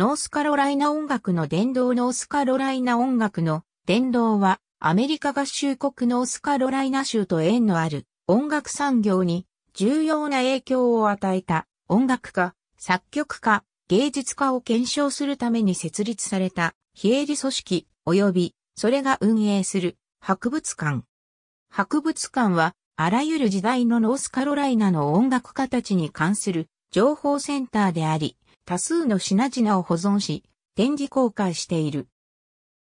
ノースカロライナ音楽の伝道ノースカロライナ音楽の伝道はアメリカ合衆国ノースカロライナ州と縁のある音楽産業に重要な影響を与えた音楽家、作曲家、芸術家を検証するために設立された非営利組織及びそれが運営する博物館。博物館はあらゆる時代のノースカロライナの音楽家たちに関する情報センターであり、多数の品々を保存し、展示公開している。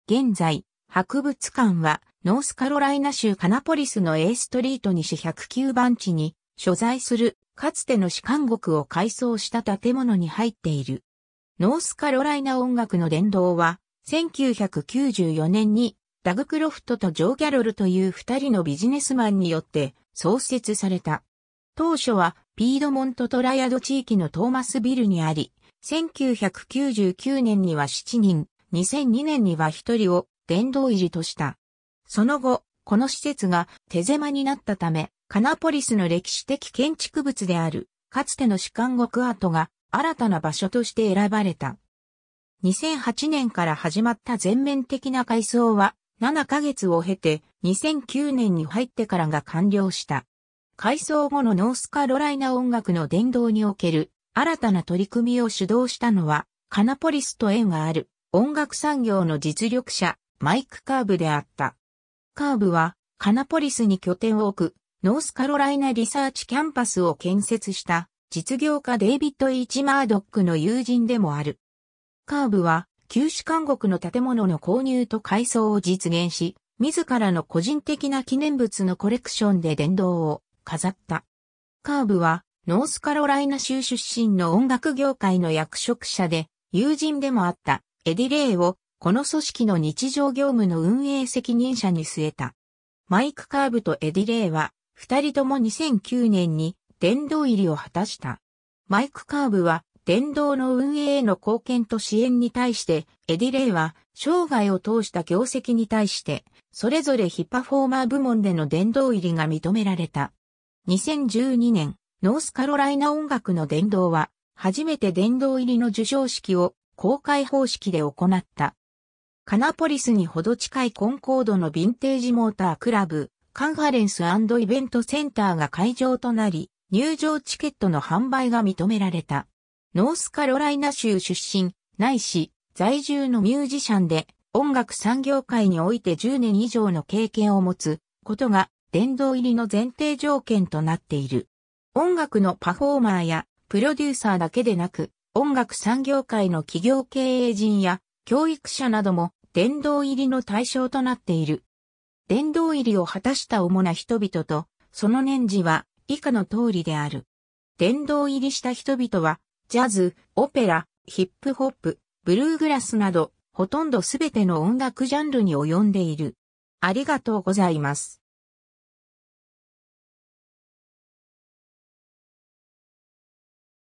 現在、博物館は、ノースカロライナ州カナポリスの A ストリート西109番地に、所在する、かつての士官国を改装した建物に入っている。ノースカロライナ音楽の殿堂は、1994年に、ダグ・クロフトとジョー・ギャロルという二人のビジネスマンによって創設された。当初はピードモントトライアド地域のトーマスビルにあり、1999年には7人、2002年には1人を殿堂入りとした。その後、この施設が手狭になったため、カナポリスの歴史的建築物である、かつての主監国跡が新たな場所として選ばれた。2008年から始まった全面的な改装は7ヶ月を経て2009年に入ってからが完了した。改装後のノースカロライナ音楽の殿堂における新たな取り組みを主導したのは、カナポリスと縁がある音楽産業の実力者、マイク・カーブであった。カーブは、カナポリスに拠点を置く、ノースカロライナリサーチキャンパスを建設した、実業家デイビッド・イーチ・マードックの友人でもある。カーブは、旧市監獄の建物の購入と改装を実現し、自らの個人的な記念物のコレクションで殿堂を飾った。カーブはノースカロライナ州出身の音楽業界の役職者で、友人でもあったエディ・レイを、この組織の日常業務の運営責任者に据えた。マイク・カーブとエディ・レイは、二人とも2009年に殿堂入りを果たした。マイク・カーブは、殿堂の運営への貢献と支援に対して、エディ・レイは、生涯を通した業績に対して、それぞれッパフォーマー部門での殿堂入りが認められた。2012年、ノースカロライナ音楽の殿堂は、初めて殿堂入りの授賞式を公開方式で行った。カナポリスにほど近いコンコードのヴィンテージモータークラブ、カンファレンスイベントセンターが会場となり、入場チケットの販売が認められた。ノースカロライナ州出身、ないし、在住のミュージシャンで、音楽産業界において10年以上の経験を持つことが、殿堂入りの前提条件となっている。音楽のパフォーマーやプロデューサーだけでなく、音楽産業界の企業経営人や教育者なども殿堂入りの対象となっている。殿堂入りを果たした主な人々と、その年次は以下の通りである。殿堂入りした人々は、ジャズ、オペラ、ヒップホップ、ブルーグラスなど、ほとんどすべての音楽ジャンルに及んでいる。ありがとうございます。